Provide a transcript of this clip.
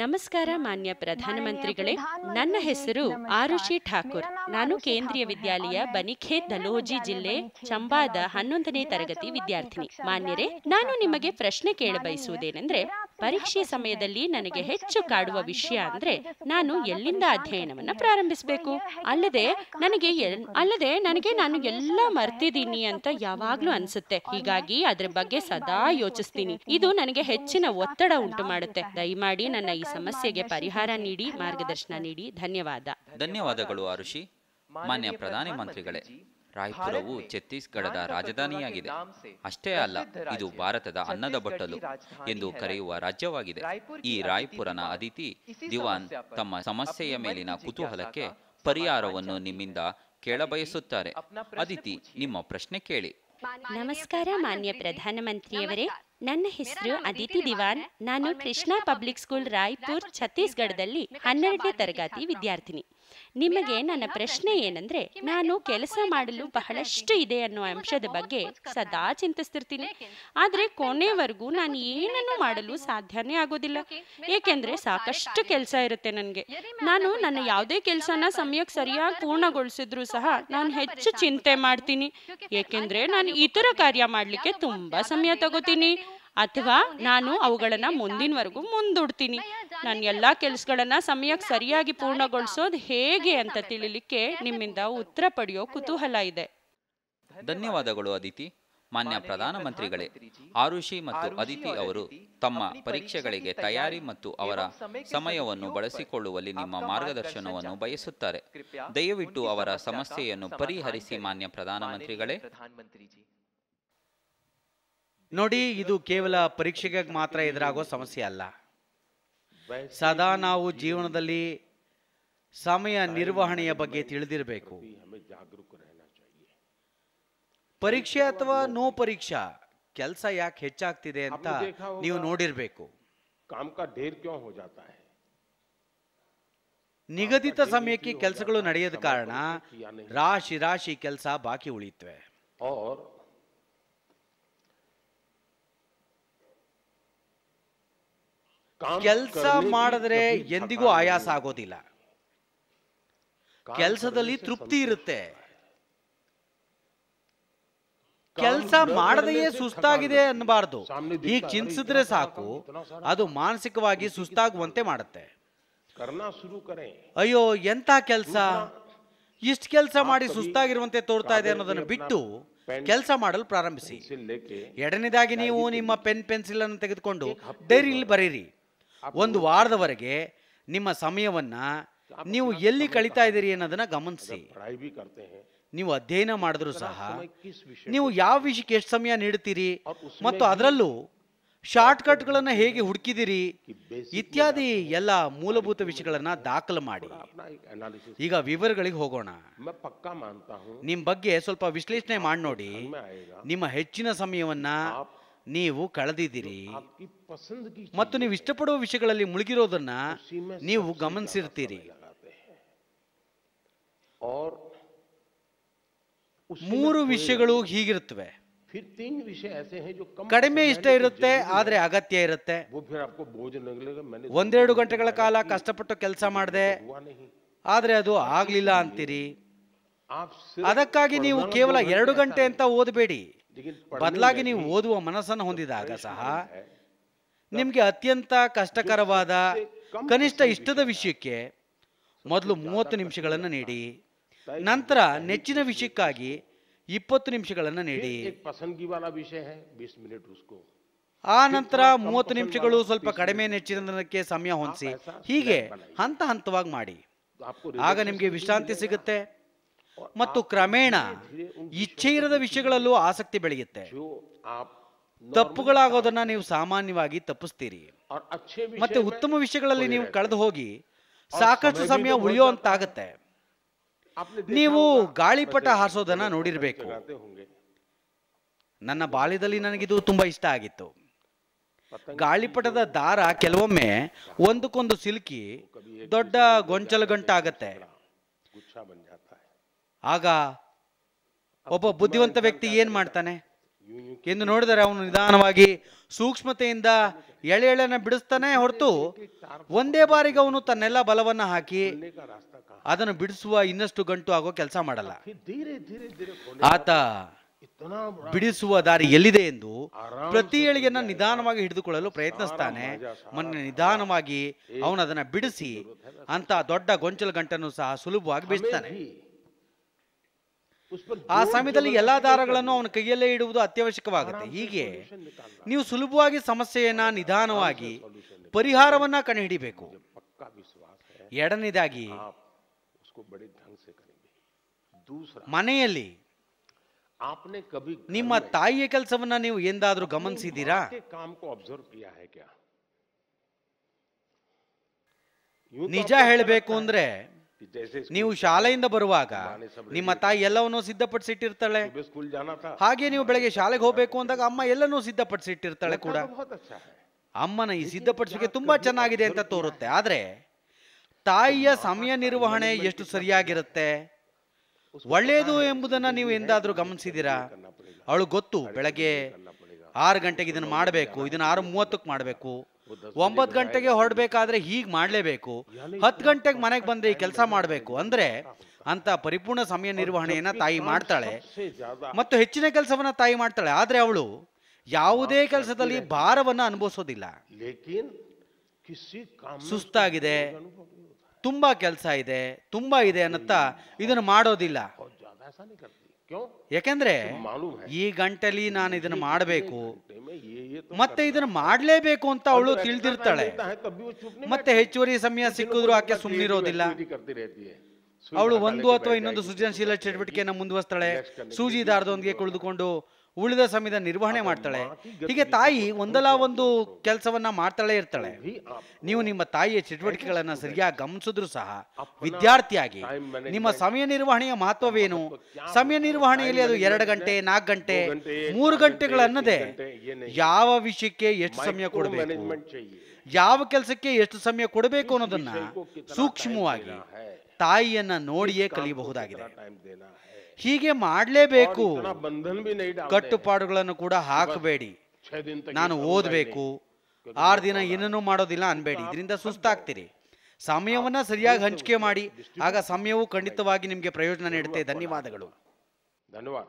ನಮಸ್ಕಾರ ಮಾನ್ಯ ಪ್ರಧಾನಮಂತ್ರಿಗಳೇ ನನ್ನ ಹೆಸರು ಆರುಷಿ ಠಾಕೂರ್ ನಾನು ಕೇಂದ್ರೀಯ ವಿದ್ಯಾಲಯ ಬನಿಖೆ ದಲೋಜಿ ಜಿಲ್ಲೆ ಚಂಬಾದ ಹನ್ನೊಂದನೇ ತರಗತಿ ವಿದ್ಯಾರ್ಥಿನಿ ಮಾನ್ಯರೇ ನಾನು ನಿಮಗೆ ಪ್ರಶ್ನೆ ಕೇಳಬಯಸುವುದೇನೆಂದ್ರೆ ಪರೀಕ್ಷೆ ಸಮಯದಲ್ಲಿ ನನಗೆ ಹೆಚ್ಚು ಕಾಡುವ ವಿಷಯ ಅಂದ್ರೆ ನಾನು ಎಲ್ಲಿಂದ ಅಧ್ಯಯನವನ್ನು ಪ್ರಾರಂಭಿಸಬೇಕು ಅಲ್ಲದೆ ನನಗೆ ಅಲ್ಲದೆ ನನಗೆ ನಾನು ಎಲ್ಲ ಮರ್ತಿದ್ದೀನಿ ಅಂತ ಯಾವಾಗ್ಲೂ ಅನ್ಸುತ್ತೆ ಹೀಗಾಗಿ ಅದ್ರ ಬಗ್ಗೆ ಸದಾ ಯೋಚಿಸ್ತೀನಿ ಇದು ನನಗೆ ಹೆಚ್ಚಿನ ಒತ್ತಡ ಉಂಟು ಮಾಡುತ್ತೆ ದಯಮಾಡಿ ನನ್ನ ಈ ಸಮಸ್ಯೆಗೆ ಪರಿಹಾರ ನೀಡಿ ಮಾರ್ಗದರ್ಶನ ನೀಡಿ ಧನ್ಯವಾದ ಧನ್ಯವಾದಗಳು ಆರುಷಿ ಮಾನ್ಯ ಪ್ರಧಾನಿ ಮಂತ್ರಿಗಳೇ ರಾಯ್ಪುರವು ಛತ್ತೀಸ್ಗಢದ ರಾಜಧಾನಿಯಾಗಿದೆ ಅಷ್ಟೇ ಅಲ್ಲ ಇದು ಭಾರತದ ಅನ್ನದ ಬಟ್ಟಲು ಎಂದು ಕರೆಯುವ ರಾಜ್ಯವಾಗಿದೆ ಈ ರಾಯ್ಪುರನ ಅತಿಥಿ ದಿವಾನ್ ತಮ್ಮ ಸಮಸ್ಯೆಯ ಮೇಲಿನ ಕುತೂಹಲಕ್ಕೆ ಪರಿಹಾರವನ್ನು ನಿಮ್ಮಿಂದ ಕೇಳಬಯಸುತ್ತಾರೆ ಅದಿತಿ ನಿಮ್ಮ ಪ್ರಶ್ನೆ ಕೇಳಿ ನಮಸ್ಕಾರ ಮಾನ್ಯ ಪ್ರಧಾನಮಂತ್ರಿಯವರೇ ನನ್ನ ಹೆಸರು ಅದಿತಿ ದಿವಾನ್ ನಾನು ಕೃಷ್ಣ ಪಬ್ಲಿಕ್ ಸ್ಕೂಲ್ ರಾಯ್ಪುರ್ ಛತ್ತೀಸ್ಗಢದಲ್ಲಿ ಹನ್ನೆರಡನೇ ತರಗತಿ ವಿದ್ಯಾರ್ಥಿನಿ ನಿಮಗೆ ನನ್ನ ಪ್ರಶ್ನೆ ಏನಂದ್ರೆ ನಾನು ಕೆಲಸ ಮಾಡಲು ಬಹಳಷ್ಟು ಇದೆ ಅನ್ನೋ ಅಂಶದ ಬಗ್ಗೆ ಸದಾ ಚಿಂತಿಸ್ತಿರ್ತೀನಿ ಆದ್ರೆ ಕೊನೆವರೆಗೂ ನಾನು ಏನನ್ನು ಮಾಡಲು ಸಾಧ್ಯನೇ ಆಗೋದಿಲ್ಲ ಏಕೆಂದ್ರೆ ಸಾಕಷ್ಟು ಕೆಲಸ ಇರುತ್ತೆ ನನಗೆ ನಾನು ನನ್ನ ಯಾವುದೇ ಕೆಲಸನ ಸಮಯಕ್ಕೆ ಸರಿಯಾಗಿ ಪೂರ್ಣಗೊಳಿಸಿದ್ರು ಸಹ ನಾನು ಹೆಚ್ಚು ಚಿಂತೆ ಮಾಡ್ತೀನಿ ಏಕೆಂದ್ರೆ ನಾನು ಇತರ ಕಾರ್ಯ ಮಾಡಲಿಕ್ಕೆ ತುಂಬಾ ಸಮಯ ತಗೋತೀನಿ ಅಥವಾ ನಾನು ಅವುಗಳನ್ನ ಮುಂದಿನವರೆಗೂ ಮುಂದೂಡ್ತೀನಿ ನಾನು ಎಲ್ಲಾ ಕೆಲಸಗಳನ್ನು ಸಮಯಕ್ಕೆ ಸರಿಯಾಗಿ ಪೂರ್ಣಗೊಳಿಸೋದು ಹೇಗೆ ಅಂತ ತಿಳಿಲಿಕ್ಕೆ ನಿಮ್ಮಿಂದ ಉತ್ತರ ಪಡೆಯೋ ಕುತೂಹಲ ಇದೆ ಧನ್ಯವಾದಗಳು ಅದಿತಿ ಮಾನ್ಯ ಪ್ರಧಾನಮಂತ್ರಿಗಳೇ ಆರುಷಿ ಮತ್ತು ಅದಿತಿ ಅವರು ತಮ್ಮ ಪರೀಕ್ಷೆಗಳಿಗೆ ತಯಾರಿ ಮತ್ತು ಅವರ ಸಮಯವನ್ನು ಬಳಸಿಕೊಳ್ಳುವಲ್ಲಿ ನಿಮ್ಮ ಮಾರ್ಗದರ್ಶನವನ್ನು ಬಯಸುತ್ತಾರೆ ದಯವಿಟ್ಟು ಅವರ ಸಮಸ್ಯೆಯನ್ನು ಪರಿಹರಿಸಿ ಮಾನ್ಯ ಪ್ರಧಾನಮಂತ್ರಿಗಳೇ ನೋಡಿ ಇದು ಕೇವಲ ಪರೀಕ್ಷೆಗೆ ಮಾತ್ರ ಎದುರಾಗೋ ಸಮಸ್ಯೆ ಅಲ್ಲ ಸದಾ ನಾವು ಜೀವನದಲ್ಲಿ ಸಮಯ ನಿರ್ವಹಣೆಯ ಬಗ್ಗೆ ತಿಳಿದಿರಬೇಕು ಪರೀಕ್ಷೆ ಅಥವಾ ನೋ ಪರೀಕ್ಷಾ ಕೆಲಸ ಯಾಕೆ ಹೆಚ್ಚಾಗ್ತಿದೆ ಅಂತ ನೀವು ನೋಡಿರಬೇಕು ನಿಗದಿತ ಸಮಯಕ್ಕೆ ಕೆಲಸಗಳು ನಡೆಯದ ಕಾರಣ ರಾಶಿ ರಾಶಿ ಕೆಲಸ ಬಾಕಿ ಉಳಿತವೆ ಕೆಲಸ ಮಾಡಿದ್ರೆ ಎಂದಿಗೂ ಆಯಾಸ ಆಗೋದಿಲ್ಲ ಕೆಲಸದಲ್ಲಿ ತೃಪ್ತಿ ಇರುತ್ತೆ ಕೆಲಸ ಮಾಡದೆಯೇ ಸುಸ್ತಾಗಿದೆ ಅನ್ನಬಾರ್ದು ಈಗ ಚಿಂತಿಸಿದ್ರೆ ಸಾಕು ಅದು ಮಾನಸಿಕವಾಗಿ ಸುಸ್ತಾಗುವಂತೆ ಮಾಡುತ್ತೆ ಅಯ್ಯೋ ಎಂತ ಕೆಲಸ ಇಷ್ಟು ಕೆಲಸ ಮಾಡಿ ಸುಸ್ತಾಗಿರುವಂತೆ ತೋರ್ತಾ ಇದೆ ಅನ್ನೋದನ್ನು ಬಿಟ್ಟು ಕೆಲಸ ಮಾಡಲು ಪ್ರಾರಂಭಿಸಿ ಎರಡನೇದಾಗಿ ನೀವು ನಿಮ್ಮ ಪೆನ್ ಪೆನ್ಸಿಲ್ ಅನ್ನು ತೆಗೆದುಕೊಂಡು ಡೈರಿಲ್ ಬರೀರಿ ಒಂದು ವಾರದವರೆಗೆ ನಿಮ್ಮ ಸಮಯವನ್ನ ನೀವು ಎಲ್ಲಿ ಕಳೀತಾ ಇದ್ದೀರಿ ಅನ್ನೋದನ್ನ ಗಮನಿಸಿ ನೀವು ಅಧ್ಯಯನ ಮಾಡಿದ್ರು ಸಹ ನೀವು ಯಾವ ವಿಷಯಕ್ಕೆ ಎಷ್ಟು ಸಮಯ ನೀಡುತ್ತೀರಿ ಮತ್ತು ಅದರಲ್ಲೂ ಶಾರ್ಟ್ ಗಳನ್ನ ಹೇಗೆ ಹುಡುಕಿದಿರಿ ಇತ್ಯಾದಿ ಎಲ್ಲ ಮೂಲಭೂತ ವಿಷಯಗಳನ್ನು ದಾಖಲು ಮಾಡಿ ಈಗ ವಿವರಗಳಿಗೆ ಹೋಗೋಣ ನಿಮ್ಮ ಬಗ್ಗೆ ಸ್ವಲ್ಪ ವಿಶ್ಲೇಷಣೆ ಮಾಡಿ ನೋಡಿ ನಿಮ್ಮ ಹೆಚ್ಚಿನ ಸಮಯವನ್ನ ನೀವು ಕಳೆದಿದ್ದೀರಿ ಮತ್ತು ನೀವು ಇಷ್ಟಪಡುವ ವಿಷಯಗಳಲ್ಲಿ ಮುಳುಗಿರೋದನ್ನ ನೀವು ಗಮನಿಸಿರ್ತೀರಿ ಮೂರು ವಿಷಯಗಳು ಹೀಗಿರುತ್ತವೆ ಕಡಿಮೆ ಇಷ್ಟ ಇರುತ್ತೆ ಆದ್ರೆ ಅಗತ್ಯ ಇರುತ್ತೆ ಒಂದೆರಡು ಗಂಟೆಗಳ ಕಾಲ ಕಷ್ಟಪಟ್ಟು ಕೆಲಸ ಮಾಡಿದೆ ಆದ್ರೆ ಅದು ಆಗ್ಲಿಲ್ಲ ಅಂತೀರಿ ಅದಕ್ಕಾಗಿ ನೀವು ಕೇವಲ ಎರಡು ಗಂಟೆ ಅಂತ ಓದಬೇಡಿ ಬದಲಾಗಿ ನೀವು ಓದುವ ಮನಸ್ಸನ್ನು ಹೊಂದಿದಾಗ ಸಹ ನಿಮಗೆ ಅತ್ಯಂತ ಕಷ್ಟಕರವಾದ ಕನಿಷ್ಠ ಇಷ್ಟದ ವಿಷಯಕ್ಕೆ ಮೊದಲು ಮೂವತ್ತು ನಿಮಿಷಗಳನ್ನು ನೀಡಿ ನಂತರ ನೆಚ್ಚಿನ ವಿಷಯಕ್ಕಾಗಿ ಇಪ್ಪತ್ತು ನಿಮಿಷಗಳನ್ನು ನೀಡಿ ಆ ನಂತರ ಮೂವತ್ತು ನಿಮಿಷಗಳು ಸ್ವಲ್ಪ ಕಡಿಮೆ ನೆಚ್ಚಿನದಕ್ಕೆ ಸಮಯ ಹೊಂದಿಸಿ ಹೀಗೆ ಹಂತ ಹಂತವಾಗಿ ಮಾಡಿ ಆಗ ನಿಮಗೆ ವಿಶ್ರಾಂತಿ ಸಿಗುತ್ತೆ ಮತ್ತು ಕ್ರಮೇಣ ಇಚ್ಛೆ ಇರದ ವಿಷಯಗಳಲ್ಲೂ ಆಸಕ್ತಿ ಬೆಳೆಯುತ್ತೆ ತಪ್ಪುಗಳಾಗೋದನ್ನ ನೀವು ಸಾಮಾನ್ಯವಾಗಿ ತಪ್ಪಿಸ್ತೀರಿ ಮತ್ತೆ ಉತ್ತಮ ವಿಷಯಗಳಲ್ಲಿ ನೀವು ಕಳೆದು ಹೋಗಿ ಸಾಕಷ್ಟು ಸಮಯ ಉಳಿಯುವಂತಾಗತ್ತೆ ನೀವು ಗಾಳಿಪಟ ಹಾರಿಸೋದನ್ನ ನೋಡಿರ್ಬೇಕು ನನ್ನ ಬಾಲ್ಯದಲ್ಲಿ ನನಗಿದು ತುಂಬಾ ಇಷ್ಟ ಆಗಿತ್ತು ಗಾಳಿಪಟದ ದಾರ ಕೆಲವೊಮ್ಮೆ ಒಂದಕ್ಕೊಂದು ಸಿಲುಕಿ ದೊಡ್ಡ ಗಂಟ ಆಗತ್ತೆ ಆಗ ಒಬ್ಬ ಬುದ್ಧಿವಂತ ವ್ಯಕ್ತಿ ಏನು ಮಾಡ್ತಾನೆ ಎಂದು ನೋಡಿದರೆ ಅವನು ನಿಧಾನವಾಗಿ ಸೂಕ್ಷ್ಮತೆಯಿಂದ ಎಳೆ ಎಳೆನ ಬಿಡಿಸ್ತಾನೆ ಹೊರತು ಒಂದೇ ಬಾರಿಗೆ ಅವನು ತನ್ನೆಲ್ಲ ಬಲವನ್ನ ಹಾಕಿ ಅದನ್ನು ಬಿಡಿಸುವ ಇನ್ನಷ್ಟು ಗಂಟು ಆಗೋ ಕೆಲಸ ಮಾಡಲ್ಲ ಆತ ಬಿಡಿಸುವ ದಾರಿ ಎಲ್ಲಿದೆ ಎಂದು ಪ್ರತಿ ಎಳಿಗೆಯನ್ನು ನಿಧಾನವಾಗಿ ಹಿಡಿದುಕೊಳ್ಳಲು ಪ್ರಯತ್ನಿಸ್ತಾನೆ ಮೊನ್ನೆ ನಿಧಾನವಾಗಿ ಅವನು ಬಿಡಿಸಿ ಅಂತ ದೊಡ್ಡ ಗೊಂಚಲ ಗಂಟನ್ನು ಸಹ ಸುಲಭವಾಗಿ ಬಿಡಿಸ್ತಾನೆ ಆ ಸಮಯದಲ್ಲಿ ಎಲ್ಲಾ ದಾರಗಳನ್ನು ಅವನ ಕೈಯಲ್ಲೇ ಇಡುವುದು ಅತ್ಯವಶ್ಯಕವಾಗುತ್ತೆ ಹೀಗೆ ನೀವು ಸುಲಭವಾಗಿ ಸಮಸ್ಯೆಯನ್ನ ನಿಧಾನವಾಗಿ ಪರಿಹಾರವನ್ನ ಕಂಡುಹಿಡಿಬೇಕು ಎರಡನೇದಾಗಿ ಮನೆಯಲ್ಲಿ ನಿಮ್ಮ ತಾಯಿಯ ಕೆಲಸವನ್ನ ನೀವು ಎಂದಾದ್ರೂ ಗಮನಿಸಿದ್ದೀರಾ ನಿಜ ಹೇಳಬೇಕು ಅಂದ್ರೆ ನೀವು ಶಾಲೆಯಿಂದ ಬರುವಾಗ ನಿಮ್ಮ ತಾಯಿ ಎಲ್ಲವನ್ನೂ ಸಿದ್ಧಪಡಿಸಿಟ್ಟಿರ್ತಾಳೆ ಹಾಗೆ ನೀವು ಬೆಳಗ್ಗೆ ಶಾಲೆಗೆ ಹೋಗಬೇಕು ಅಂದಾಗ ಅಮ್ಮ ಎಲ್ಲನೂ ಸಿದ್ಧಪಡಿಸಿಟ್ಟಿರ್ತಾಳೆ ಕೂಡ ಅಮ್ಮನ ಈ ಸಿದ್ಧಪಡಿಸಿಕೆ ತುಂಬಾ ಚೆನ್ನಾಗಿದೆ ಅಂತ ತೋರುತ್ತೆ ಆದ್ರೆ ತಾಯಿಯ ಸಮಯ ನಿರ್ವಹಣೆ ಎಷ್ಟು ಸರಿಯಾಗಿರುತ್ತೆ ಒಳ್ಳೆಯದು ಎಂಬುದನ್ನ ನೀವು ಎಂದಾದ್ರೂ ಗಮನಿಸಿದೀರಾ ಅವಳು ಗೊತ್ತು ಬೆಳಗ್ಗೆ ಆರು ಗಂಟೆಗೆ ಇದನ್ನ ಮಾಡಬೇಕು ಇದನ್ನ ಆರು ಮೂವತ್ತಕ್ಕೆ ಮಾಡಬೇಕು ಒಂಬತ್ತು ಗಂಟೆಗೆ ಹೊರಡಬೇಕಾದ್ರೆ ಹೀಗೆ ಮಾಡಲೇಬೇಕು ಹತ್ತು ಗಂಟೆಗೆ ಮನೆಗೆ ಬಂದು ಈ ಕೆಲಸ ಮಾಡಬೇಕು ಅಂದರೆ ಅಂತ ಪರಿಪೂರ್ಣ ಸಮಯ ನಿರ್ವಹಣೆಯನ್ನು ತಾಯಿ ಮಾಡ್ತಾಳೆ ಮತ್ತು ಹೆಚ್ಚಿನ ಕೆಲಸವನ್ನು ತಾಯಿ ಮಾಡ್ತಾಳೆ ಆದರೆ ಅವಳು ಯಾವುದೇ ಕೆಲಸದಲ್ಲಿ ಭಾರವನ್ನು ಅನುಭವಿಸೋದಿಲ್ಲ ಸುಸ್ತಾಗಿದೆ ತುಂಬ ಕೆಲಸ ಇದೆ ತುಂಬ ಇದೆ ಅನ್ನತ್ತ ಇದನ್ನು ಮಾಡೋದಿಲ್ಲ ಯಾಕೆಂದ್ರೆ ಈ ಗಂಟೆಲಿ ನಾನು ಇದನ್ನು ಮಾಡಬೇಕು ಮತ್ತೆ ಇದನ್ನ ಮಾಡ್ಲೇಬೇಕು ಅಂತ ಅವಳು ತಿಳಿದಿರ್ತಾಳೆ ಮತ್ತೆ ಹೆಚ್ಚುವರಿ ಸಮಯ ಸಿಕ್ಕಿದ್ರು ಆಕೆ ಸುಮ್ಮನಿರೋದಿಲ್ಲ ಅವಳು ಒಂದು ಅಥವಾ ಇನ್ನೊಂದು ಸೃಜನಶೀಲ ಚಟುವಟಿಕೆಯನ್ನ ಮುಂದುವರಿಸ್ತಾಳೆ ಸೂಜಿದಾರದೊಂದಿಗೆ ಕುಳಿದುಕೊಂಡು ಉಳಿದ ಸಮಯದ ನಿರ್ವಹಣೆ ಮಾಡ್ತಾಳೆ ಹೀಗೆ ತಾಯಿ ಒಂದಲ್ಲ ಒಂದು ಕೆಲಸವನ್ನ ಮಾಡ್ತಾಳೆ ಇರ್ತಾಳೆ ನೀವು ನಿಮ್ಮ ತಾಯಿಯ ಚಟುವಟಿಕೆಗಳನ್ನ ಸರಿಯಾಗಿ ಗಮನಿಸಿದ್ರು ಸಹ ವಿದ್ಯಾರ್ಥಿಯಾಗಿ ನಿಮ್ಮ ಸಮಯ ನಿರ್ವಹಣೆಯ ಮಹತ್ವವೇನು ಸಮಯ ನಿರ್ವಹಣೆಯಲ್ಲಿ ಅದು ಎರಡು ಗಂಟೆ ನಾಲ್ಕು ಗಂಟೆ ಮೂರು ಗಂಟೆಗಳನ್ನದೇ ಯಾವ ವಿಷಯಕ್ಕೆ ಎಷ್ಟು ಸಮಯ ಕೊಡಬೇಕು ಯಾವ ಕೆಲಸಕ್ಕೆ ಎಷ್ಟು ಸಮಯ ಕೊಡಬೇಕು ಅನ್ನೋದನ್ನ ಸೂಕ್ಷ್ಮವಾಗಿ ತಾಯಿಯನ್ನ ನೋಡಿಯೇ ಕಲಿಯಬಹುದಾಗಿದೆ ಹೀಗೆ ಮಾಡಲೇಬೇಕು ಕಟ್ಟುಪಾಡುಗಳನ್ನು ಕೂಡ ಹಾಕಬೇಡಿ ನಾನು ಓದಬೇಕು ಆರು ದಿನ ಏನನ್ನೂ ಮಾಡೋದಿಲ್ಲ ಅನ್ಬೇಡಿ ಇದರಿಂದ ಸುಸ್ತಾಗ್ತೀರಿ ಸಮಯವನ್ನ ಸರಿಯಾಗಿ ಹಂಚಿಕೆ ಮಾಡಿ ಆಗ ಸಮಯವು ಖಂಡಿತವಾಗಿ ನಿಮಗೆ ಪ್ರಯೋಜನ ನೀಡುತ್ತೆ ಧನ್ಯವಾದಗಳು ಧನ್ಯವಾದ